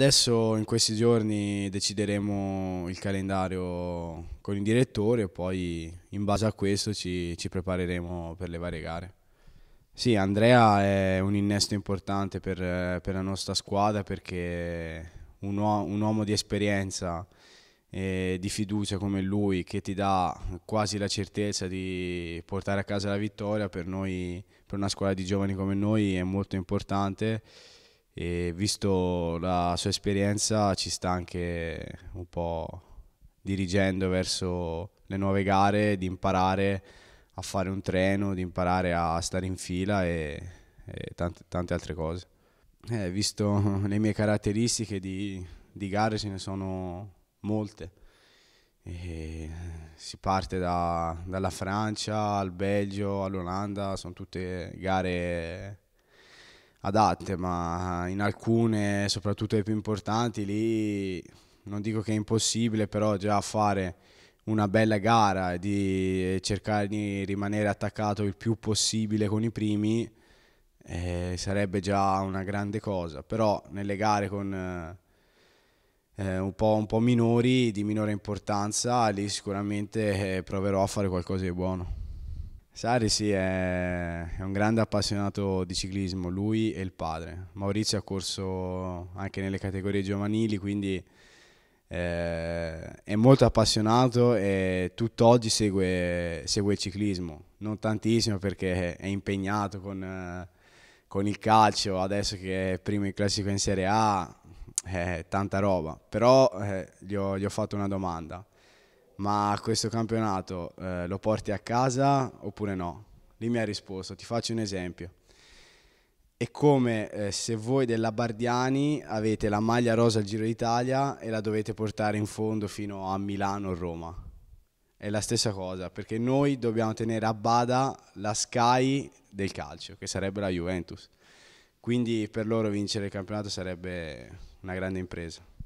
Adesso in questi giorni decideremo il calendario con il direttore e poi in base a questo ci, ci, prepareremo per le varie gare. Sì, Andrea è un innesto importante per, per la nostra squadra perché un, un uomo di esperienza e di fiducia come lui che ti dà quasi la certezza di portare a casa la vittoria per, noi, per una squadra di giovani come noi è molto importante e visto la sua esperienza ci sta anche un po' dirigendo verso le nuove gare, di imparare a fare un treno, di imparare a stare in fila e, e tante, tante, altre cose. Eh, visto le mie caratteristiche di, di gare ce ne sono molte. E si parte da, dalla Francia al Belgio all'Olanda, sono tutte gare adatte, ma in alcune, soprattutto le più importanti, lì non dico che è impossibile, però già fare una bella gara e di cercare di rimanere attaccato il più possibile con i primi eh, sarebbe già una grande cosa, però nelle gare con... Eh, un, po', un, po', minori, di minore importanza, lì sicuramente eh, proverò a fare qualcosa di buono. Sari sì, è, è, un grande appassionato di ciclismo, lui e il padre. Maurizio ha corso anche nelle categorie giovanili, quindi eh, è molto appassionato e tutt'oggi segue, segue, il ciclismo. Non tantissimo perché è impegnato con, eh, con, il calcio, adesso che è primo in classifica in Serie A, eh, tanta roba. Però eh, gli ho, gli ho fatto una domanda ma questo campionato eh, lo porti a casa oppure no? Lì mi ha risposto, ti faccio un esempio. È come eh, se voi della Bardiani avete la maglia rosa al Giro d'Italia e la dovete portare in fondo fino a Milano o Roma. È la stessa cosa, perché noi dobbiamo tenere a bada la Sky del calcio, che sarebbe la Juventus. Quindi per loro vincere il campionato sarebbe una grande impresa.